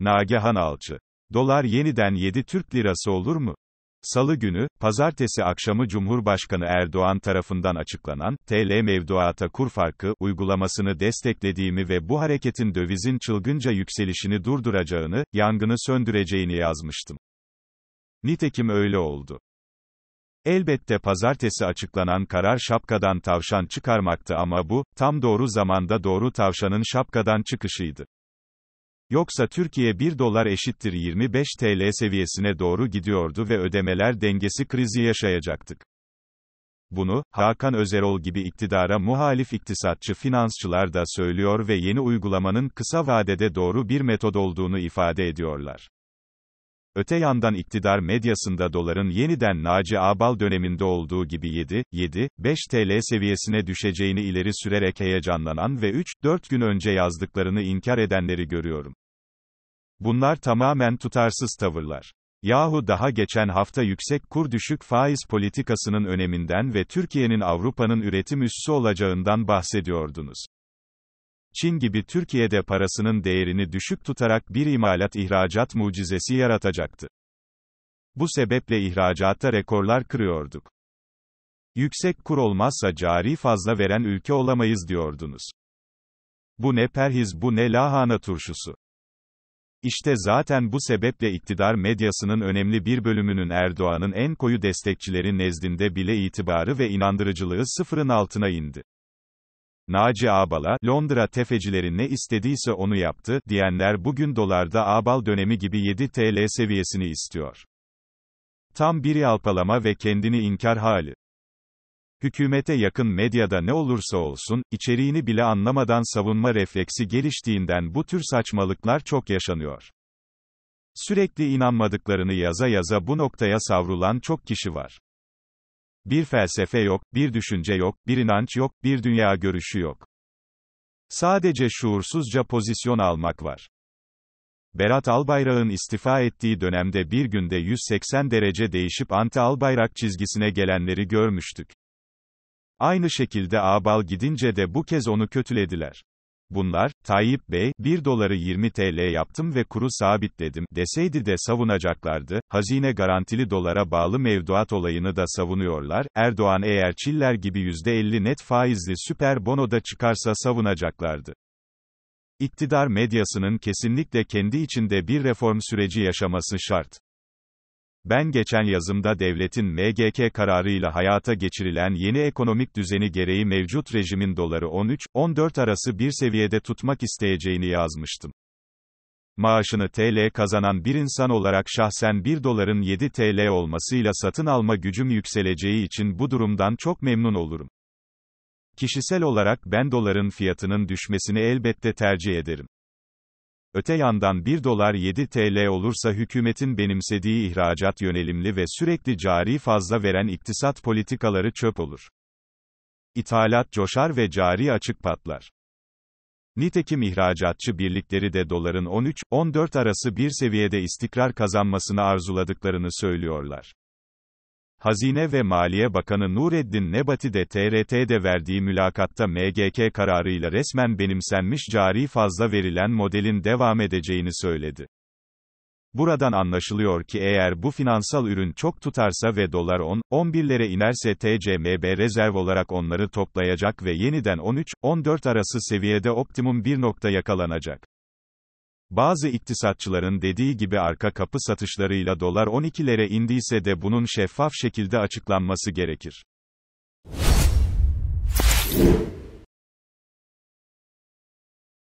Nagehan Alçı. Dolar yeniden 7 Türk lirası olur mu? Salı günü, pazartesi akşamı Cumhurbaşkanı Erdoğan tarafından açıklanan, TL mevduata kur farkı, uygulamasını desteklediğimi ve bu hareketin dövizin çılgınca yükselişini durduracağını, yangını söndüreceğini yazmıştım. Nitekim öyle oldu. Elbette pazartesi açıklanan karar şapkadan tavşan çıkarmaktı ama bu, tam doğru zamanda doğru tavşanın şapkadan çıkışıydı. Yoksa Türkiye 1 dolar eşittir 25 TL seviyesine doğru gidiyordu ve ödemeler dengesi krizi yaşayacaktık. Bunu, Hakan Özerol gibi iktidara muhalif iktisatçı finansçılar da söylüyor ve yeni uygulamanın kısa vadede doğru bir metod olduğunu ifade ediyorlar. Öte yandan iktidar medyasında doların yeniden Naci Abal döneminde olduğu gibi 7, 7, 5 TL seviyesine düşeceğini ileri sürerek heyecanlanan ve 3, 4 gün önce yazdıklarını inkar edenleri görüyorum. Bunlar tamamen tutarsız tavırlar. Yahu daha geçen hafta yüksek kur düşük faiz politikasının öneminden ve Türkiye'nin Avrupa'nın üretim üssü olacağından bahsediyordunuz. Çin gibi Türkiye'de parasının değerini düşük tutarak bir imalat ihracat mucizesi yaratacaktı. Bu sebeple ihracatta rekorlar kırıyorduk. Yüksek kur olmazsa cari fazla veren ülke olamayız diyordunuz. Bu ne perhiz bu ne lahana turşusu. İşte zaten bu sebeple iktidar medyasının önemli bir bölümünün Erdoğan'ın en koyu destekçileri nezdinde bile itibarı ve inandırıcılığı sıfırın altına indi. Naci Ağbal'a, Londra tefecileri ne istediyse onu yaptı, diyenler bugün dolarda Ağbal dönemi gibi 7 TL seviyesini istiyor. Tam bir alpalama ve kendini inkar hali. Hükümete yakın medyada ne olursa olsun, içeriğini bile anlamadan savunma refleksi geliştiğinden bu tür saçmalıklar çok yaşanıyor. Sürekli inanmadıklarını yaza yaza bu noktaya savrulan çok kişi var. Bir felsefe yok, bir düşünce yok, bir inanç yok, bir dünya görüşü yok. Sadece şuursuzca pozisyon almak var. Berat Albayrak'ın istifa ettiği dönemde bir günde 180 derece değişip anti Albayrak çizgisine gelenleri görmüştük. Aynı şekilde Abal gidince de bu kez onu kötülediler. Bunlar, Tayyip Bey, 1 doları 20 TL yaptım ve kuru sabitledim, deseydi de savunacaklardı, hazine garantili dolara bağlı mevduat olayını da savunuyorlar, Erdoğan eğer Çiller gibi %50 net faizli süper bono da çıkarsa savunacaklardı. İktidar medyasının kesinlikle kendi içinde bir reform süreci yaşaması şart. Ben geçen yazımda devletin MGK kararıyla hayata geçirilen yeni ekonomik düzeni gereği mevcut rejimin doları 13-14 arası bir seviyede tutmak isteyeceğini yazmıştım. Maaşını TL kazanan bir insan olarak şahsen 1 doların 7 TL olmasıyla satın alma gücüm yükseleceği için bu durumdan çok memnun olurum. Kişisel olarak ben doların fiyatının düşmesini elbette tercih ederim. Öte yandan 1 dolar 7 TL olursa hükümetin benimsediği ihracat yönelimli ve sürekli cari fazla veren iktisat politikaları çöp olur. İthalat coşar ve cari açık patlar. Nitekim ihracatçı birlikleri de doların 13-14 arası bir seviyede istikrar kazanmasını arzuladıklarını söylüyorlar. Hazine ve Maliye Bakanı Nureddin Nebati de TRT'de verdiği mülakatta MGK kararıyla resmen benimsenmiş cari fazla verilen modelin devam edeceğini söyledi. Buradan anlaşılıyor ki eğer bu finansal ürün çok tutarsa ve dolar 10, 11'lere inerse TCMB rezerv olarak onları toplayacak ve yeniden 13, 14 arası seviyede optimum bir nokta yakalanacak. Bazı iktisatçıların dediği gibi arka kapı satışlarıyla dolar 12'lere indiyse de bunun şeffaf şekilde açıklanması gerekir.